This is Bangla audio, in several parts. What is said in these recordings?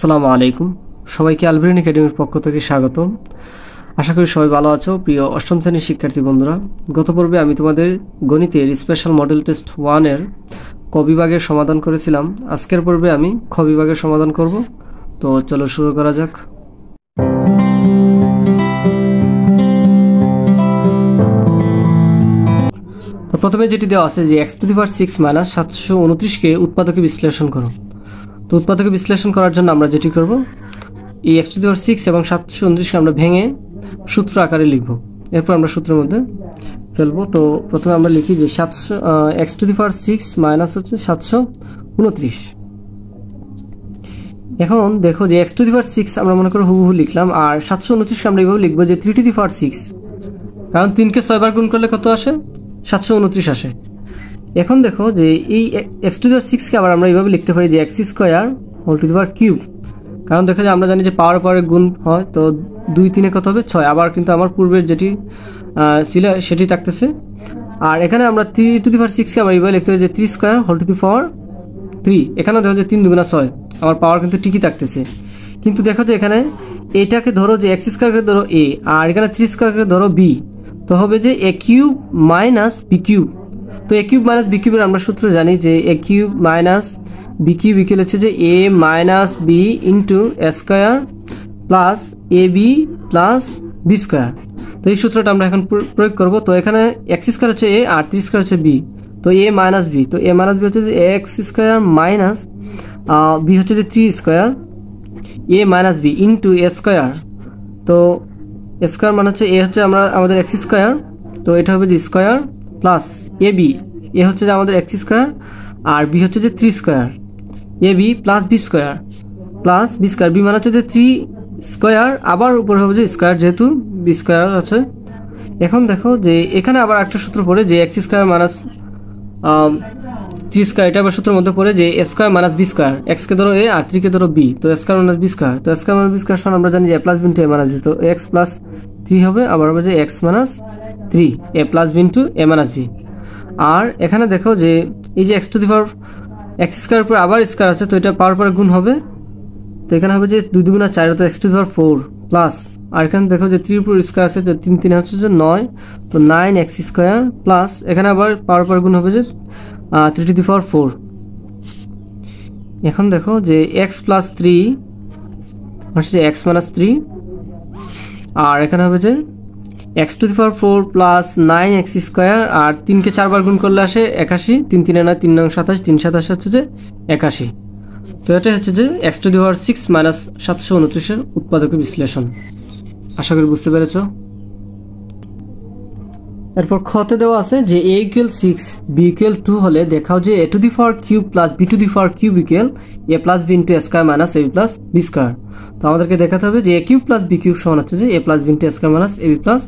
আসসালামু আলাইকুম সবাইকে আলবেরিন একাডেমির পক্ষ থেকে স্বাগত আশা করি সবাই ভালো আছো প্রিয় অষ্টম শ্রেণীর শিক্ষার্থী বন্ধুরা গত পর্বে আমি তোমাদের গণিতের স্পেশাল মডেল টেস্ট ওয়ানের ক বিভাগের সমাধান করেছিলাম আজকের পর্বে আমি খ বিভাগের সমাধান করব তো চলো শুরু করা যাক প্রথমে যেটি দেওয়া আছে যে x to the power six minus সাতশো উনত্রিশকে উৎপাদকে বিশ্লেষণ করো তো উৎপাদকে বিশ্লেষণ করার জন্য আমরা যেটি করব এই এক্স টু দি সিক্স এবং সাতশো উনত্রিশকে আমরা ভেঙে সূত্র আকারে লিখব এরপর আমরা সূত্রের মধ্যে ফেলবো তো প্রথমে আমরা লিখি যে সাতশো x to the power six minus হচ্ছে সাতশো উনত্রিশ এখন দেখো যে x to the power six আমরা মনে করো হুবহু লিখলাম আর সাতশো উনত্রিশকে আমরা এইভাবে লিখবো যে three to the power six কারণ তিনকে ছয়বার গুণ করলে কত আসে সাতশো উনত্রিশ আসে এখন দেখো যে এই এক্স টু দেওয়ার সিক্সকে আবার আমরা এইভাবে লিখতে পারি যে x square whole to the power cube কারণ দেখো যে আমরা জানি যে পাওয়ার পাওয়ারের গুণ হয় তো দুই তিনে কত হবে ছয় আবার কিন্তু আমার পূর্বের যেটি ছিল সেটি থাকতেছে আর এখানে আমরা থ্রি টু দি পাওয়ার সিক্সকে আবার এইভাবে লিখতে পারি যে three square whole to the power three এখানেও দেখা যায় তিন দুগুণা ছয় আমার পাওয়ার কিন্তু ঠিকই থাকতেছে কিন্তু দেখো যে এখানে এটাকে ধরো যে এক্স স্কোয়ারকে ধরো এ আর এখানে থ্রি স্কোয়ারকে ধরো বি তো হবে যে A cube minus B cube তো এ কিউব মাইনাস বি কিউবের আমরা সূত্র জানি যে A cube minus B cube equal হচ্ছে যে A minus B A square plus A B plus B square তো এই সূত্রটা আমরা এখন প্রয়োগ করব তো এখানে এক্স স্কোয়ার হচ্ছে এ আর ত্রিশ স্কোয়ার হচ্ছে বি তো এ মাইনাস বি তো এ মাইনাস বি হচ্ছে যে এক্স স্কোয়ার মাইনাস বি হচ্ছে যে three square A minus B into A square তো স্কোয়ার মানে হচ্ছে এ হচ্ছে আমরা আমাদের এক্স স্কোয়ার তো এটা হবে যে square plus A B A হচ্ছে যে আমাদের এক্স স্কোয়ার আর বি হচ্ছে যে three square A B plus B square plus B square B মানে হচ্ছে যে থ্রি স্কোয়ার আবার উপরে হবে যে স্কোয়ার যেহেতু বি স্কোয়ার আছে এখন দেখো যে এখানে আবার একটা সূত্র পড়ে যে x square minus three square এটা আবার সূত্রের মধ্যে পড়ে যে স্কোয়ার মানাস বি স্কোয়ার এক্সকে ধরো এ আর থ্রিকে ধরো বি তো স্কোয়ার মানাস বি স্কোয়ার তো স্কোয়ার মাইনাস বি স্কোয়ার আমরা জানি যে A plus B into A minus B তো এক্স প্লাস থ্রি হবে আবার হবে যে x minus three A plus B into A minus B আর এখানে দেখো যে এই যে x to the power x square পর আবার স্কোয়ার আছে তো এটা পাওয়ার পরে গুণ হবে তো এখানে হবে যে দুই দুগুণা চার x to the power four plus আর এখানে দেখো যে থ্রি উপর স্কোয়ার আছে তো তিন তিন হচ্ছে যে নয় তো নাইন এক্স স্কোয়ার প্লাস এখানে আবার পাওয়ার পরে গুণ হবে যে three to the power four এখন দেখো যে এক্স প্লাস থ্রি হচ্ছে যে এক্স মাইনাস থ্রি আর এখানে হবে যে x to the power four plus nine x square আর তিনকে চারবার গুণ করলে আসে একাশি তিন তিনে নয় তিন নং সাতাশ তিন সাতাশ হচ্ছে যে একাশি তো এটাই হচ্ছে যে x to the power six minus সাতশো উনত্রিশের উৎপাদক বিশ্লেষণ আশা করি বুঝতে পেরেছ এরপর খতে দেওয়া আছে যে A equal six B equal two হলে দেখাও যে A to the power cube plus B to the power cube equal A plus B into square minus A plus B square তো আমাদেরকে দেখাতে হবে যে A cube plus B cube সমান হচ্ছে যে A plus B into square minus A B plus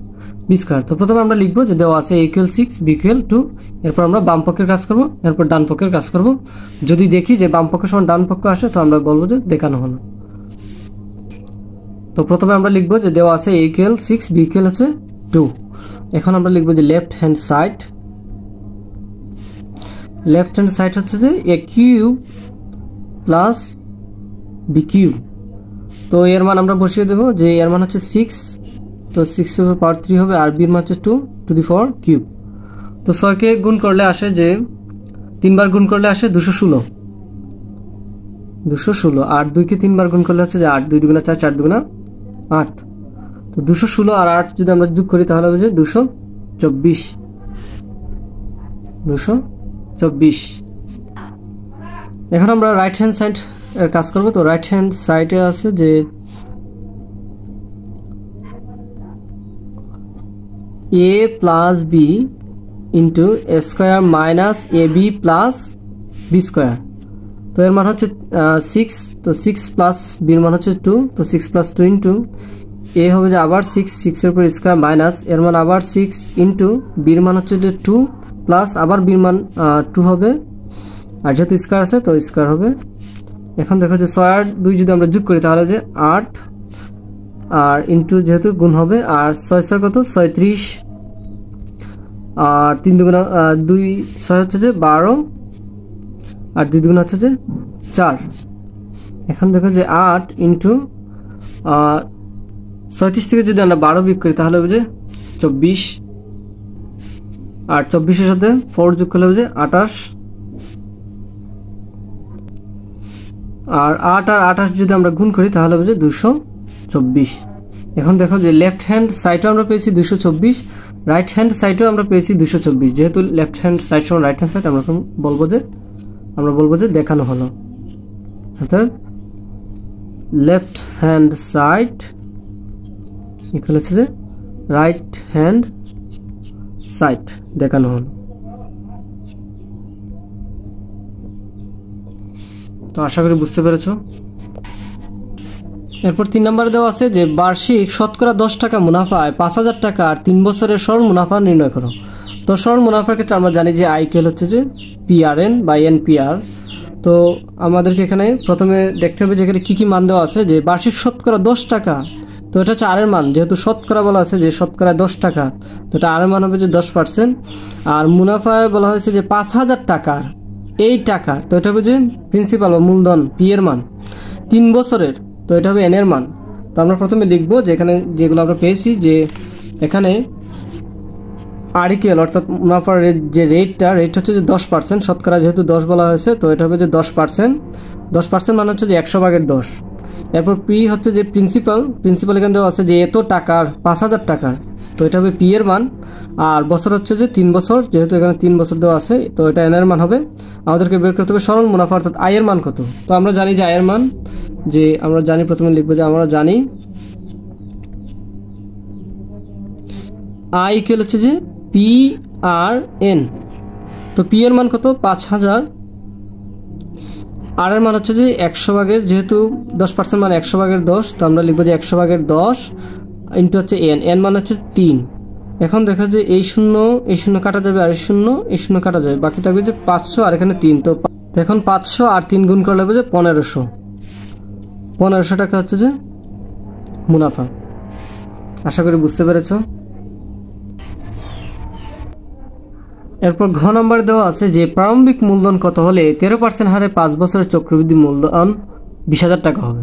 B square তো প্রথমে আমরা লিখবো যে দেওয়া আছে ইকুয়াল সিক্স বিকুয়াল টু এরপর আমরা বাম পক্ষের কাজ করবো এরপর ডান পক্ষের কাজ করব যদি দেখি যে বাম পক্ষের সমান ডান পক্ষ আসে তো আমরা বলবো যে দেখানো হলো তো প্রথমে আমরা লিখবো যে দেওয়া আছে ইকুয়াল সিক্স বিকুয়াল হচ্ছে টু এখন আমরা লিখবো যে left hand side left hand side হচ্ছে যে A cube plus B cube তো এর মান আমরা বসিয়ে দেবো যে এর মান হচ্ছে সিক্স তো সিক্স টু পাওয়ার থ্রি হবে আর বির মান two to the four cube তো ছয়কে গুণ করলে আসে যে তিনবার গুণ করলে আসে দুশো ষোলো দুশো ষোলো আট দুইকে তিনবার গুণ করলে হচ্ছে যে আট দুই দুগুণা চার চার দুগুণা আট তো দুশো ষোলো আর আট যদি আমরা যোগ করি তাহলে হবে যে দুশো চব্বিশ দুশো চব্বিশ এখন আমরা রাইট হ্যান্ড সাইড কাজ করবো তো রাইট হ্যান্ড সাইডে আছে যে A plus B into square minus A B plus B square তো এর মান হচ্ছে সিক্স তো সিক্স প্লাস বির মান হচ্ছে টু তো six plus two into A হবে যে আবার সিক্স সিক্সের উপর স্কোয়ার মাইনাস এর মান আবার সিক্স ইন্টু বির মান হচ্ছে যে টু প্লাস আবার বির মান টু হবে আর যেহেতু স্কোয়ার আছে তো স্কোয়ার হবে এখন দেখো যে ছয় আট দুই যদি আমরা যোগ করি তাহলে যে আট আর ইন্টু যেহেতু গুণ হবে আর ছয় ছয় কত ছয়ত্রিশ আর তিন দুগুণ দুই ছয় হচ্ছে যে বারো আর দুই দুগুণ হচ্ছে যে চার এখন দেখো যে আট ইন্টু ছয়ত্রিশ থেকে যদি আমরা বারো বিক করি তাহলে হবে যে চব্বিশ আর চব্বিশের সাথে ফোর যোগ করলে হবে যে আটাশ আর আট আর আঠাশ যদি আমরা গুণ করি তাহলে হবে যে দুশো চব্বিশ এখন দেখো যে লেফট হ্যান্ড সাইডও আমরা পেয়েছি দুশো চব্বিশ রাইট হ্যান্ড সাইডও আমরা পেয়েছি দুশো চব্বিশ যেহেতু লেফট হ্যান্ড সাইড সময় রাইট হ্যান্ড সাইড আমরা বলবো যে আমরা বলবো যে দেখানো হলো অর্থাৎ লেফট হ্যান্ড সাইড এখানে হচ্ছে যে রাইট হ্যান্ড সাইড দেখানো হলো তো আশা করি বুঝতে পেরেছো এরপর তিন নম্বরে দেওয়া আছে যে বার্ষিক শতকরা দশ টাকা মুনাফায় পাঁচ হাজার টাকা আর তিন বছরের স্বর্ণ মুনাফা নির্ণয় করো তো স্বর্ণ মুনাফার ক্ষেত্রে আমরা জানি যে আইকেল হচ্ছে যে পিআরএন বা এনপিআর তো আমাদেরকে এখানে প্রথমে দেখতে হবে যে এখানে কী কী মান দেওয়া আছে যে বার্ষিক শতকরা দশ টাকা তো এটা হচ্ছে আরের মান যেহেতু শতকরা বলা আছে যে শতকরা দশ টাকা তো এটা আরের মান হবে যে দশ পার্সেন্ট আর মুনাফায় বলা হয়েছে যে পাঁচ হাজার টাকার এই টাকার তো এটা হবে যে প্রিন্সিপাল বা মূলধন পি এর মান তিন বছরের তো এটা হবে এন এর মান তো আমরা প্রথমে লিখবো যে এখানে যেগুলো আমরা পেয়েছি যে এখানে আরইকিউএল অর্থাৎ মুনাফার যে রেটটা রেট হচ্ছে যে দশ পার্সেন্ট শতকরা যেহেতু দশ বলা হয়েছে তো এটা হবে যে দশ পার্সেন্ট দশ পার্সেন্ট মানে হচ্ছে যে একশো ভাগের দশ এরপর পি হচ্ছে যে প্রিন্সিপাল প্রিন্সিপাল এখানে আছে যে এত টাকার পাঁচ হাজার টাকার তো এটা হবে পি এর মান আর বছর হচ্ছে যে তিন বছর যেহেতু এখানে তিন বছর দেওয়া আছে তো এটা এন এর মান হবে আমাদেরকে বের করতে হবে সরল মুনাফা অর্থাৎ আয়ের মান কত তো আমরা জানি যে আয়ের মান যে আমরা জানি প্রথমে লিখবো যে আমরা জানি আই ইকুয়াল হচ্ছে যে পি আর এন তো পি এর মান কত পাঁচ হাজার আর এর মান হচ্ছে যে একশো ভাগের যেহেতু দশ পার্সেন্ট মানে একশো ভাগের দশ তো আমরা লিখবো যে একশো ভাগের দশ ইন্টু হচ্ছে এন এন মানে হচ্ছে তিন এখন দেখা যায় এই শূন্য এই শূন্য কাটা যাবে আর এই শূন্য এই শূন্য কাটা যাবে বাকি থাকবে যে পাঁচশো আর এখানে তিন তো এখন পাঁচশো আর তিন গুণ করলে হবে যে পনেরোশো পনেরোশো টাকা হচ্ছে যে মুনাফা আশা করি বুঝতে পেরেছ এরপর ঘ নম্বর দেওয়া আছে যে প্রারম্ভিক মূলধন কত হলে তেরো পার্সেন্ট হারে পাঁচ বছরের চক্রবৃদ্ধি মূলধন বিশ হাজার টাকা হবে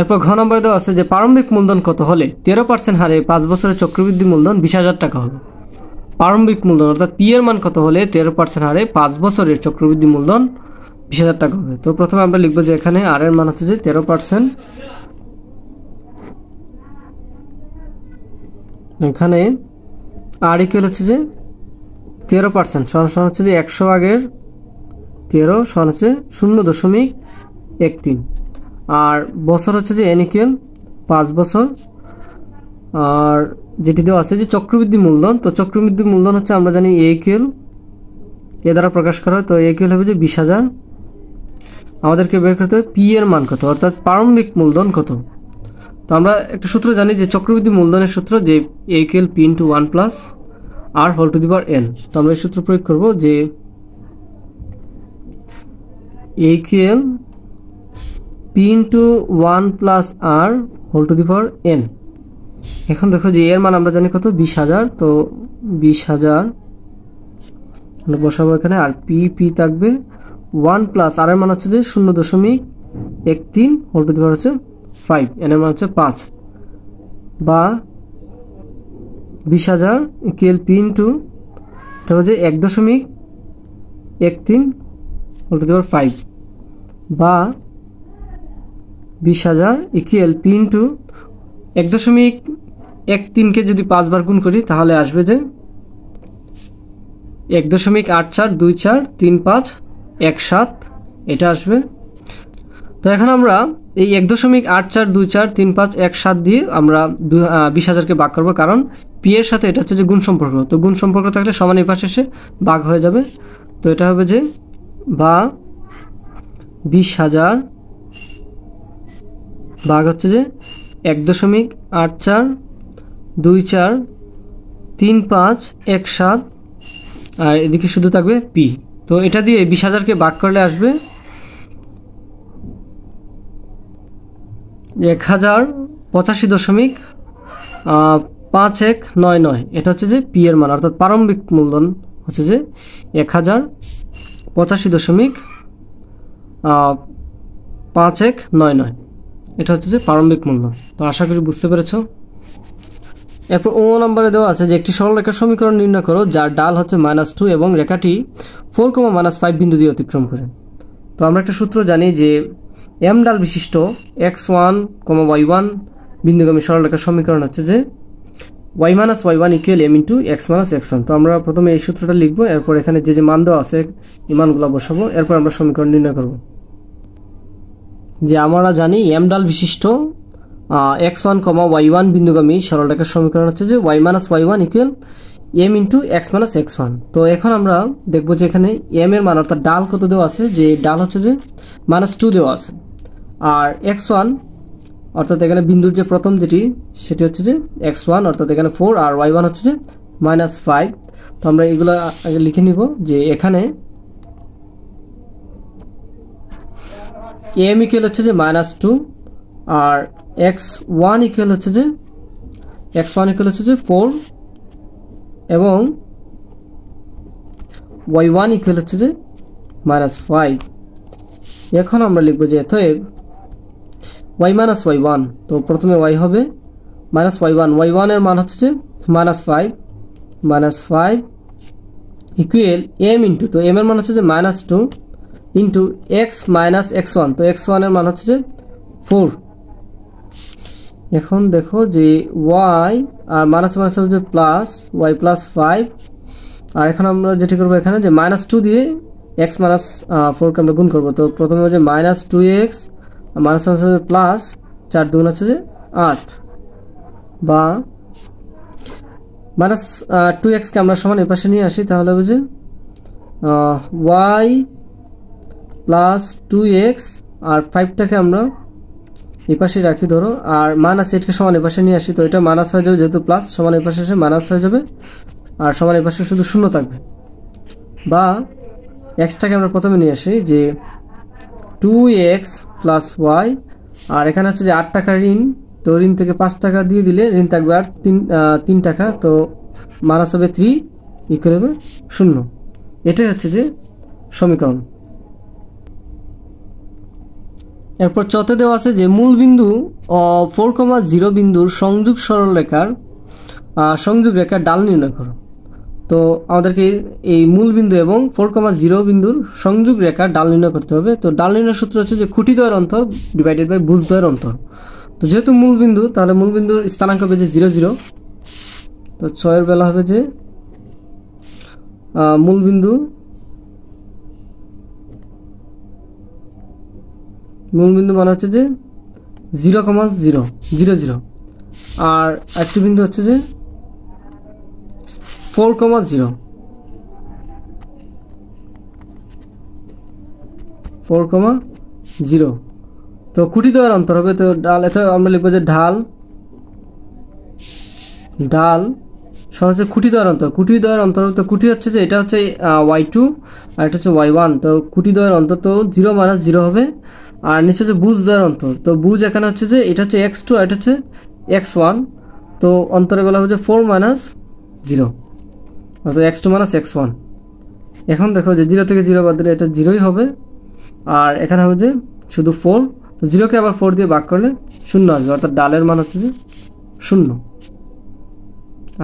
এরপর ঘ নম্বরে দেওয়া আছে যে প্রারম্ভিক মূলধন কত হলে তেরো পার্সেন্ট হারে পাঁচ বছরের চক্রবৃদ্ধি মূলধন বিশ হাজার টাকা হবে প্রারম্ভিক মূলধন অর্থাৎ পি এর মান কত হলে তেরো পার্সেন্ট হারে পাঁচ বছরের চক্রবৃদ্ধি মূলধন বিশ হাজার টাকা হবে তো প্রথমে আমরা লিখবো যে এখানে আর এর মান হচ্ছে যে তেরো পার্সেন্ট এখানে আর ইকুয়াল হচ্ছে যে তেরো পার্সেন্ট সমান সমান হচ্ছে যে একশো আগের তেরো সমান হচ্ছে শূন্য দশমিক এক তিন আর বছর হচ্ছে যে এনিকেল পাঁচ বছর আর যেটি দেওয়া আছে যে চক্রবৃদ্ধি মূলধন তো চক্রবৃদ্ধি মূলধন হচ্ছে আমরা জানি একিউল এ দ্বারা প্রকাশ করা হয় তো একিউল হবে যে বিশ হাজার আমাদেরকে বের করতে হবে পি এর মান কত অর্থাৎ প্রারম্ভিক মূলধন কত তো আমরা একটা সূত্র জানি যে চক্রবৃদ্ধি মূলধনের সূত্র যে equal P into one plus R whole to the bar N তো আমরা এই সূত্র প্রয়োগ করব যে equal p into one plus R whole to the power N এখন দেখো যে এর মান আমরা জানি কত বিশ হাজার তো বিশ হাজার আমরা বসাবো এখানে আর পি পি থাকবে ওয়ান প্লাস আর এর মান হচ্ছে যে শূন্য দশমিক এক তিন হোল টু দি ফর হচ্ছে ফাইভ n এর মান হচ্ছে পাঁচ বা বিশ হাজার কেল into ইন্টু এটা হচ্ছে এক দশমিক এক তিন whole to the power five বা বিশ হাজার ইকুয়াল পি ইন্টু এক দশমিক এক তিনকে যদি পাঁচবার গুণ করি তাহলে আসবে যে এক দশমিক আট চার দুই চার তিন পাঁচ এক সাত এটা আসবে তো এখন আমরা এই এক দশমিক আট চার দুই চার তিন পাঁচ এক সাত দিয়ে আমরা দু বিশ হাজারকে বাঘ করবো কারণ পি এর সাথে এটা হচ্ছে যে গুণ সম্পর্ক তো গুণ সম্পর্ক থাকলে সমান এই পাশে এসে বাঘ হয়ে যাবে তো এটা হবে যে বা বিশ হাজার দাগ হচ্ছে যে এক দশমিক আট চার দুই চার তিন পাঁচ এক সাত আর এদিকে শুধু থাকবে পি তো এটা দিয়ে বিশ হাজারকে বাক করলে আসবে এক হাজার পঁচাশি দশমিক পাঁচ এক নয় নয় এটা হচ্ছে যে পি এর মান অর্থাৎ প্রারম্ভিক মূলধন হচ্ছে যে এক হাজার পঁচাশি দশমিক পাঁচ এক নয় নয় এটা হচ্ছে যে প্রারম্ভিক মূল্য তো আশা করি বুঝতে পেরেছ এরপর ও নম্বরে দেওয়া আছে যে একটি সরলরেখার সমীকরণ নির্ণয় করো যার ডাল হচ্ছে মাইনাস টু এবং রেখাটি ফোর কমা মাইনাস ফাইভ বিন্দু দিয়ে অতিক্রম করে তো আমরা একটা সূত্র জানি যে এম ডাল বিশিষ্ট x one comma y one বিন্দুগামী সরলরেখার সমীকরণ হচ্ছে যে y minus y one equal M into x minus x one তো আমরা প্রথমে এই সূত্রটা লিখবো এরপর এখানে যে যে মান দেওয়া আছে ইমানগুলো বসাবো এরপর আমরা সমীকরণ নির্ণয় করবো যে আমরা জানি এম ডাল বিশিষ্ট x one comma y one বিন্দুগামী সরলরেখার সমীকরণ হচ্ছে যে y minus y one equal M into x minus x one তো এখন আমরা দেখব যে এখানে এম এর মান অর্থাৎ ডাল কত দেওয়া আছে যে ডাল হচ্ছে যে মাইনাস টু দেওয়া আছে আর এক্স ওয়ান অর্থাৎ এখানে বিন্দুর যে প্রথম যেটি সেটি হচ্ছে যে এক্স ওয়ান অর্থাৎ এখানে ফোর আর ওয়াই ওয়ান হচ্ছে যে মাইনাস ফাইভ তো আমরা এগুলো লিখে নিব যে এখানে এম ইকুয়াল হচ্ছে যে মাইনাস টু আর এক্স ওয়ান ইকুয়াল হচ্ছে যে এক্স ওয়ান ইকুয়াল হচ্ছে যে ফোর এবং ওয়াই ওয়ান ইকুয়াল হচ্ছে যে মাইনাস ফাইভ এখন আমরা লিখব যে অতএব ওয়াই মাইনাস ওয়াই ওয়ান তো প্রথমে ওয়াই হবে মাইনাস ওয়াই ওয়ান ওয়াই ওয়ানের মান হচ্ছে যে minus five minus five equal M into তো এম এর মান হচ্ছে যে minus two into x minus x one তো এক্স ওয়ানের মান হচ্ছে যে ফোর এখন দেখো যে ওয়াই আর মাইনাস মাইনাস হচ্ছে প্লাস ওয়াই প্লাস ফাইভ আর এখন আমরা যেটি করবো এখানে যে মাইনাস টু দিয়ে এক্স মাইনাস ফোরকে আমরা গুণ করবো তো প্রথমে হচ্ছে minus two x minus minus হচ্ছে প্লাস চার দুগুণ হচ্ছে যে আট বা মাইনাস টু এক্সকে আমরা সমান পাশে নিয়ে আসি তাহলে যে ওয়াই প্লাস টু এক্স আর ফাইভটাকে আমরা এপাশে রাখি ধরো আর মাইনাস এইটকে সমান এপাশে নিয়ে আসি তো এটা মাইনাস হয়ে যাবে যেহেতু প্লাস সমান এপাশে এসে মাইনাস হয়ে যাবে আর সমান এপাশে শুধু শূন্য থাকবে বা এক্সটাকে আমরা প্রথমে নিয়ে আসি যে টু এক্স প্লাস ওয়াই আর এখানে হচ্ছে যে আট টাকা ঋণ তো ঋণ থেকে পাঁচ টাকা দিয়ে দিলে ঋণ থাকবে আর তিন তিন টাকা তো মাইনাস হবে থ্রি ইকুয়াল হবে শূন্য এটাই হচ্ছে যে সমীকরণ এরপর চতে দেওয়া আছে যে মূল বিন্দু ফোর কমা জিরো বিন্দুর সংযোগ সরলরেখার সংযোগ রেখার ডাল নির্ণয় করো তো আমাদেরকে এই মূল বিন্দু এবং ফোর কমা জিরো বিন্দুর সংযোগ রেখার ডাল নির্ণয় করতে হবে তো ডাল নির্ণয় সূত্র হচ্ছে যে খুঁটিদ্বয়ের অন্তর ডিভাইডেড বাই বুজদ্বয়ের অন্তর তো যেহেতু মূল বিন্দু তাহলে মূল বিন্দুর স্থানাঙ্ক হবে যে জিরো জিরো তো ছয়ের বেলা হবে যে মূল বিন্দু মূলবিন্দু মানে হচ্ছে যে zero comma zero zero zero আর একটি বিন্দু হচ্ছে যে four comma zero four comma zero তো কুটি দেওয়ার অন্তর হবে তো ডাল এত আমরা লিখবো যে ঢাল ডাল সব হচ্ছে কুটি দেওয়ার অন্তর কুটি দেওয়ার অন্তর তো কুটি হচ্ছে যে এটা হচ্ছে ওয়াই টু আর এটা হচ্ছে ওয়াই ওয়ান তো কুটি দেওয়ার অন্তর তো জিরো মাইনাস জিরো হবে আর নিচে হচ্ছে বুঝ দেওয়ার অন্তর তো বুঝ এখানে হচ্ছে যে এটা হচ্ছে এক্স টু এটা হচ্ছে এক্স ওয়ান তো অন্তরে বলা হচ্ছে ফোর মাইনাস জিরো অর্থাৎ x two minus x one এখন দেখো যে জিরো থেকে জিরো বাদ দিলে এটা জিরোই হবে আর এখানে হবে যে শুধু ফোর তো জিরোকে আবার ফোর দিয়ে বাক করলে শূন্য আসবে অর্থাৎ ডালের মান হচ্ছে যে শূন্য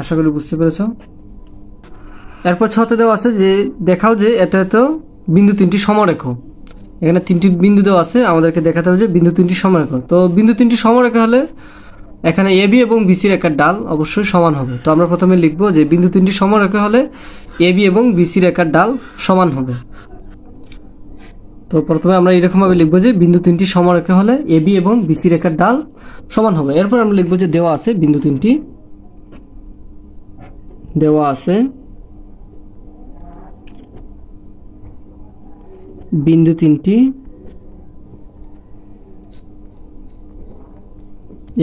আশা করি বুঝতে পেরেছ এরপর ছতে দেওয়া আছে যে দেখাও যে এটা তো বিন্দু তিনটি সমরেখ এখানে তিনটি বিন্দু দেওয়া আছে আমাদেরকে দেখাতে হবে যে বিন্দু তিনটি সমারেখা তো বিন্দু তিনটি সমারেখা হলে এখানে এবি এবং বিসির একার ডাল অবশ্যই সমান হবে তো আমরা প্রথমে লিখব যে বিন্দু তিনটি সমারেখা হলে এবি এবং বিসির একার ডাল সমান হবে তো প্রথমে আমরা এরকমভাবে লিখবো যে বিন্দু তিনটি সমারেখা হলে এবি এবং বিসি রেখার ডাল সমান হবে এরপর আমরা লিখবো যে দেওয়া আছে বিন্দু তিনটি দেওয়া আছে বিন্দু তিনটি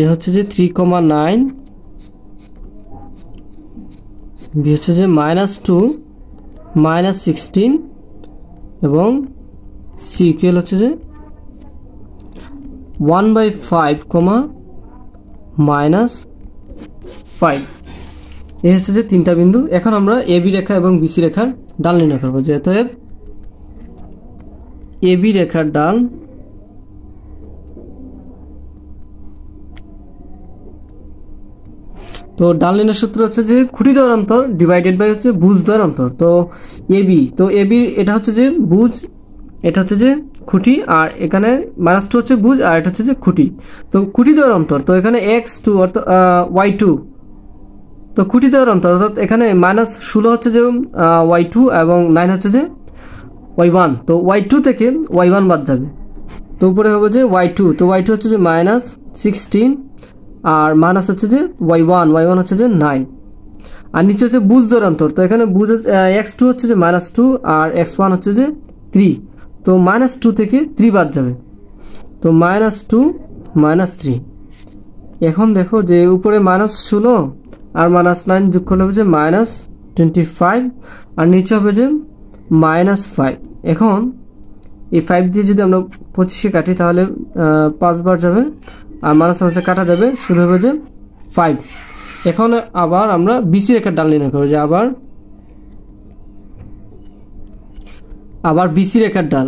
এ হচ্ছে যে থ্রি কমা নাইন বি হচ্ছে যে মাইনাস টু মাইনাস সিক্সটিন এবং সিকুয়েল হচ্ছে যে one by five comma minus five A হচ্ছে যে তিনটা বিন্দু এখন আমরা এবি রেখা এবং বিসি রেখার ডাল নির্ণয় করবো যেহেতু এবি রেখার ডাল তো ডানলিনের সূত্র হচ্ছে যে খুঁটি দেওয়ার অন্তর ডিভাইডেড বাই হচ্ছে বুঝ দেওয়ার অন্তর তো এবি তো এবি এটা হচ্ছে যে বুঝ এটা হচ্ছে যে খুঁটি আর এখানে মাইনাস টু হচ্ছে বুঝ আর এটা হচ্ছে যে খুঁটি তো খুঁটি দেওয়ার অন্তর তো এখানে এক্স টু অর্থাৎ ওয়াই টু তো খুঁটি দেওয়ার অন্তর অর্থাৎ এখানে মাইনাস ষোলো হচ্ছে যে ওয়াই টু এবং নাইন হচ্ছে যে ওয়াই ওয়ান তো ওয়াই টু থেকে ওয়াই ওয়ান বাদ যাবে তো উপরে হবে যে ওয়াই টু তো ওয়াই টু হচ্ছে যে মাইনাস সিক্সটিন আর মাইনাস হচ্ছে যে ওয়াই ওয়ান ওয়াই ওয়ান হচ্ছে যে নাইন আর নিচে হচ্ছে বুঝদের অন্তর তো এখানে বুঝ এক্স টু হচ্ছে যে মাইনাস টু আর এক্স ওয়ান হচ্ছে যে থ্রি তো মাইনাস টু থেকে থ্রি বাদ যাবে তো মাইনাস টু মাইনাস থ্রি এখন দেখো যে উপরে মাইনাস ষোলো আর মাইনাস নাইন যোগ করলে হবে যে মাইনাস টোয়েন্টি ফাইভ আর নিচে হবে যে মাইনাস ফাইভ এখন এই ফাইভ দিয়ে যদি আমরা পঁচিশে কাটি তাহলে পাঁচবার যাবে আর মাইনাস মাইনাসে কাটা যাবে শুধু হবে যে ফাইভ এখন আবার আমরা বিসি রেখার ডান নির্ণয় করবো যে আবার আবার বিসি রেখার ডাল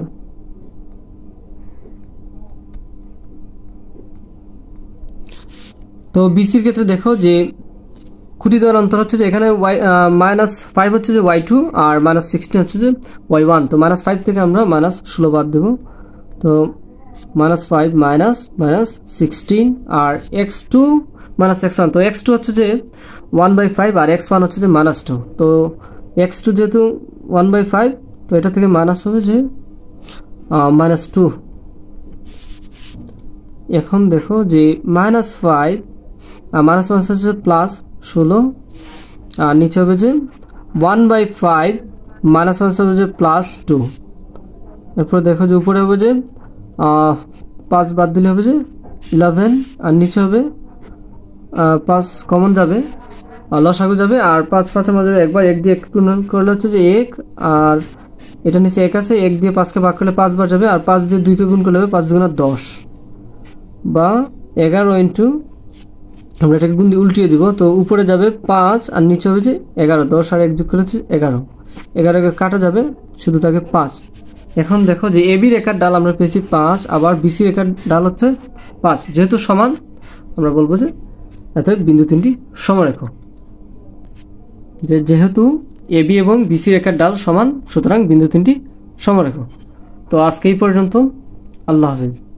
তো বিসির ক্ষেত্রে দেখো যে খুঁটি দেওয়ার অন্তর হচ্ছে যে এখানে ওয়াই মাইনাস ফাইভ হচ্ছে যে ওয়াই টু আর মাইনাস সিক্সটিন হচ্ছে যে ওয়াই ওয়ান তো মাইনাস ফাইভ থেকে আমরা মাইনাস ষোলো বাদ দেবো তো minus five minus minus sixteen আর X two minus x one তো এক্স টু হচ্ছে যে ওয়ান বাই ফাইভ আর এক্স ওয়ান হচ্ছে যে মাইনাস টু তো এক্স টু যেহেতু ওয়ান বাই ফাইভ তো এটা থেকে মাইনাস হবে যে মাইনাস টু এখন দেখো যে মাইনাস ফাইভ আর মাইনাস মাইনাস হচ্ছে প্লাস ষোলো আর নিচে হবে যে one by five minus minus হবে যে প্লাস টু এরপর দেখো যে উপরে হবে যে পাঁচ বাদ দিলে হবে যে ইলেভেন আর নিচে হবে পাঁচ কমন যাবে লসাগু যাবে আর পাঁচ পাঁচের মাঝে একবার এক দিয়ে এক করলে হচ্ছে যে এক আর এটা নিচে এক আছে এক দিয়ে পাঁচকে ভাগ করলে পাঁচবার যাবে আর পাঁচ দিয়ে দুইকে গুণ করলে হবে পাঁচ গুণা দশ বা এগারো ইন্টু আমরা এটাকে গুণ দিয়ে উল্টিয়ে দিব তো উপরে যাবে পাঁচ আর নিচে হবে যে এগারো দশ আর এক যোগ করেছে এগারো এগারোকে কাটা যাবে শুধু তাকে পাঁচ এখন দেখো যে এবি রেখার ডাল আমরা পেয়েছি পাঁচ আবার বিসি রেখার ডাল হচ্ছে পাঁচ যেহেতু সমান আমরা বলবো যে এত বিন্দু তিনটি সমরেখ যে যেহেতু এবি এবং বিসি রেখার ডাল সমান সুতরাং বিন্দু তিনটি সমরেখ তো আজকে এই পর্যন্ত আল্লাহ হাফিজ